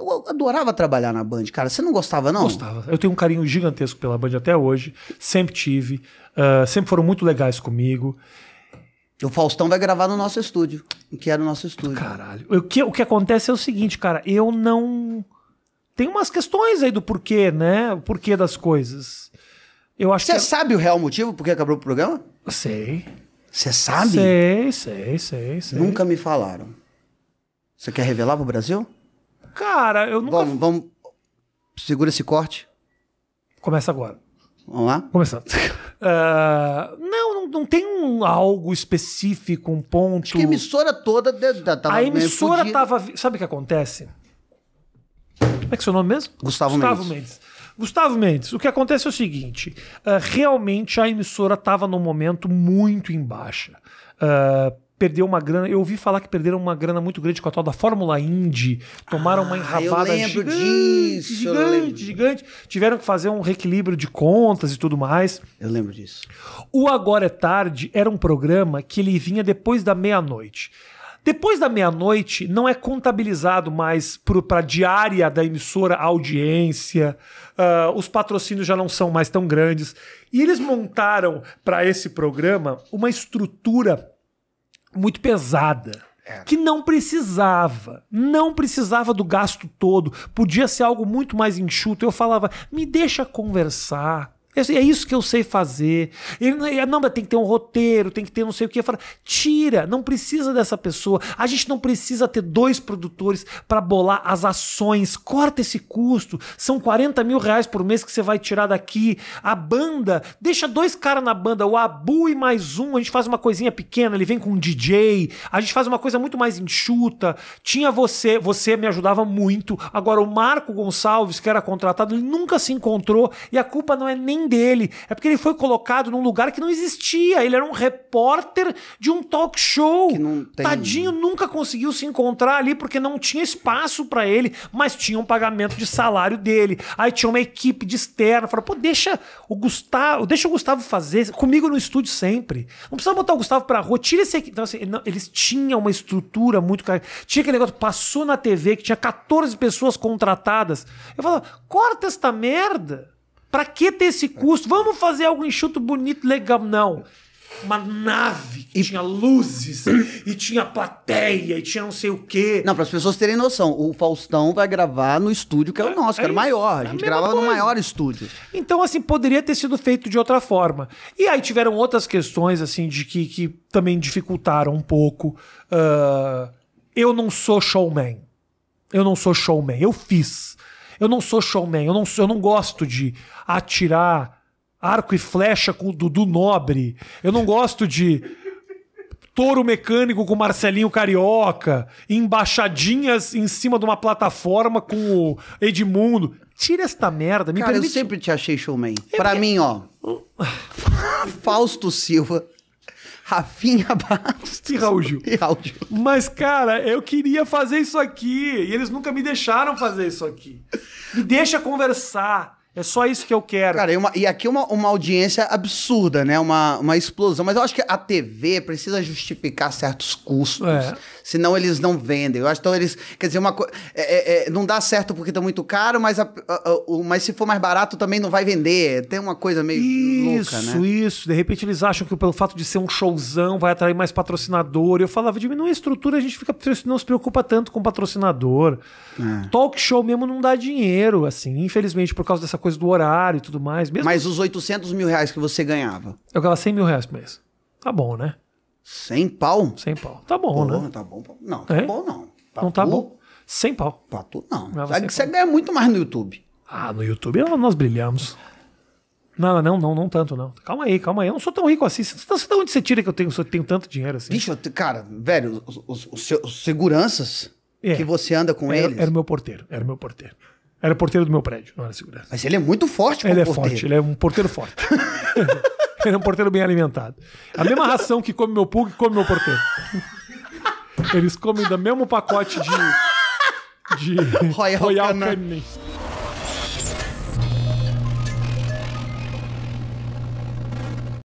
Eu adorava trabalhar na Band, cara. Você não gostava, não? Gostava. Eu tenho um carinho gigantesco pela Band até hoje. Sempre tive. Uh, sempre foram muito legais comigo. O Faustão vai gravar no nosso estúdio, O que era é o nosso estúdio. Caralho. O que, o que acontece é o seguinte, cara. Eu não. Tem umas questões aí do porquê, né? O porquê das coisas. Eu acho Você que... É sabe o real motivo por que acabou o programa? Sei. Você sabe? Sei, sei, sei, sei. Nunca me falaram. Você quer revelar pro Brasil? Cara, eu nunca. Vamos, vamos. Segura esse corte. Começa agora. Vamos lá? Começando. Uh, não, não, não, tem um algo específico, um ponto. Acho que a emissora toda de, de, tava A emissora estava. Sabe o que acontece? Como é que é seu nome mesmo? Gustavo, Gustavo Mendes. Mendes. Gustavo Mendes, o que acontece é o seguinte: uh, realmente a emissora estava num momento muito em baixa. Uh, perdeu uma grana. Eu ouvi falar que perderam uma grana muito grande com a tal da Fórmula Indy. Tomaram ah, uma enrabada gigante, disso, gigante, gigante. Tiveram que fazer um reequilíbrio de contas e tudo mais. Eu lembro disso. O Agora é Tarde era um programa que ele vinha depois da meia-noite. Depois da meia-noite, não é contabilizado mais para diária da emissora a audiência, uh, os patrocínios já não são mais tão grandes. E eles montaram para esse programa uma estrutura muito pesada. É. Que não precisava, não precisava do gasto todo, podia ser algo muito mais enxuto. Eu falava, me deixa conversar, é isso que eu sei fazer. Ele, é, não, mas tem que ter um roteiro, tem que ter não sei o que. Falo, tira, não precisa dessa pessoa. A gente não precisa ter dois produtores para bolar as ações. Corta esse custo. São 40 mil reais por mês que você vai tirar daqui. A banda, deixa dois caras na banda, o Abu e mais um. A gente faz uma coisinha pequena, ele vem com um DJ. A gente faz uma coisa muito mais enxuta. Tinha você, você me ajudava muito. Agora, o Marco Gonçalves, que era contratado, ele nunca se encontrou e a culpa não é nem dele. É porque ele foi colocado num lugar que não existia. Ele era um repórter de um talk show. Tem... Tadinho nunca conseguiu se encontrar ali porque não tinha espaço para ele, mas tinha um pagamento de salário dele. Aí tinha uma equipe de externa. Falou, pô, deixa o Gustavo, deixa o Gustavo fazer comigo no estúdio sempre. Não precisa botar o Gustavo pra rua, tira esse Então, assim, eles tinham uma estrutura muito. Tinha aquele negócio, passou na TV que tinha 14 pessoas contratadas. Eu falava, corta esta merda. Para que ter esse custo? Vamos fazer algo enxuto, bonito, legal. Não. Uma nave que e... tinha luzes e tinha plateia e tinha não sei o quê. Não, para as pessoas terem noção, o Faustão vai gravar no estúdio que é, é o nosso, é que era o maior. a é gente a coisa. no maior estúdio. Então, assim, poderia ter sido feito de outra forma. E aí tiveram outras questões, assim, de que, que também dificultaram um pouco. Uh, eu não sou showman. Eu não sou showman. Eu fiz. Eu não sou showman, eu não, sou, eu não gosto de atirar arco e flecha com o Dudu Nobre. Eu não gosto de touro mecânico com Marcelinho Carioca, embaixadinhas em cima de uma plataforma com o Edmundo. Tira esta merda, me Cara, permite... eu sempre te achei showman. Eu é pra mim, ó. Fausto Silva Rafinha Bastos e Raul Gil. E Raul Gil. Mas, cara, eu queria fazer isso aqui e eles nunca me deixaram fazer isso aqui. Me deixa conversar. É só isso que eu quero. Cara, e, uma, e aqui uma, uma audiência absurda, né? Uma, uma explosão. Mas eu acho que a TV precisa justificar certos custos. É. Senão eles não vendem. Eu acho que então eles. Quer dizer, uma é, é, é, não dá certo porque tá muito caro, mas, a, a, a, o, mas se for mais barato também não vai vender. Tem uma coisa meio isso, louca, né? Isso, isso. De repente eles acham que pelo fato de ser um showzão vai atrair mais patrocinador. E Eu falava, diminui a estrutura, a gente fica, não se preocupa tanto com patrocinador. É. Talk show mesmo não dá dinheiro, assim. Infelizmente, por causa dessa coisa do horário e tudo mais. Mesmo Mas os 800 mil reais que você ganhava? Eu ganhava 100 mil reais por mês. Tá bom, né? 100 pau? 100 pau. Tá bom, Pô, né? Tá bom. Não, é? tá é? bom não. Pra não tá tu, tá bom. 100 pau. Pra tu não. Ganhava Sabe que você ganha muito mais no YouTube. Ah, no YouTube nós brilhamos. Não, não, não, não tanto, não. Calma aí, calma aí. Eu não sou tão rico assim. Você, tá, você de tá onde você tira que eu tenho, eu tenho tanto dinheiro assim? Bicho, cara, velho, os, os, os, os seguranças é. que você anda com era, eles. Era o meu porteiro, era o meu porteiro. Era porteiro do meu prédio, não era segurança. Mas ele é muito forte, Ele é forte, ele é um porteiro forte. ele é um porteiro bem alimentado. A mesma ração que come meu pug, come meu porteiro. Eles comem do mesmo pacote de. de Royal, Royal Canin. Canin.